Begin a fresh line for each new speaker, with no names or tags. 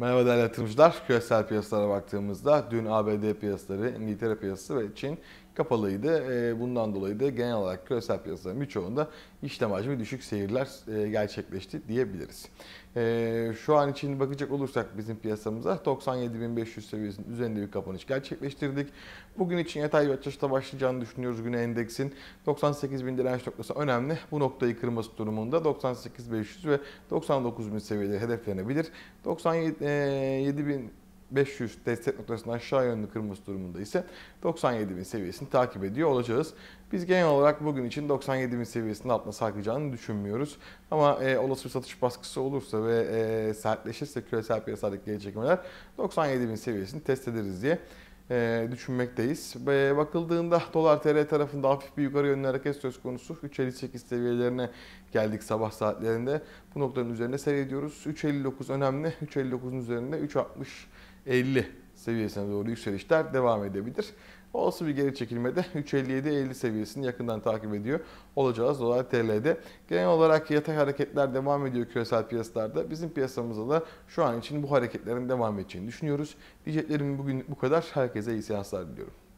Merhaba değerli yatırımcılar. Küresel piyasalara baktığımızda dün ABD piyasaları, İngiltere piyasası ve Çin kapalıydı. E, bundan dolayı da genel olarak küresel piyasaların birçoğunda işlem hacmi düşük seyirler e, gerçekleşti diyebiliriz. E, şu an için bakacak olursak bizim piyasamıza 97.500 seviyesinin üzerinde bir kapanış gerçekleştirdik. Bugün için yatay bir açılışta başlayacağını düşünüyoruz güne endeksin. 98.000 direnç noktası önemli. Bu noktayı kırması durumunda 98.500 ve 99.000 seviyeleri hedeflenebilir. 97.000 500 destek noktasından aşağı yönlü kırmızı durumunda ise 97.000 seviyesini takip ediyor olacağız. Biz genel olarak bugün için 97.000 seviyesinin altına sarkacağını düşünmüyoruz. Ama e, olası bir satış baskısı olursa ve e, sertleşirse küresel piyasadaki geri çekimler 97.000 seviyesini test ederiz diye e, düşünmekteyiz. Ve bakıldığında dolar tl tarafında hafif bir yukarı yönlü hareket söz konusu. 3.58 seviyelerine geldik sabah saatlerinde. Bu noktanın üzerinde seyrediyoruz. 3.59 önemli. 3.59'un üzerinde 3.60 50 seviyesine doğru yükselişler devam edebilir. Olası bir geri çekilmede 3.57-50 seviyesini yakından takip ediyor olacağız dolar TL'de. Genel olarak yatak hareketler devam ediyor küresel piyasalarda. Bizim piyasamızda da şu an için bu hareketlerin devam edeceğini düşünüyoruz. Diyeceklerim bugün bu kadar. Herkese iyi seanslar diliyorum.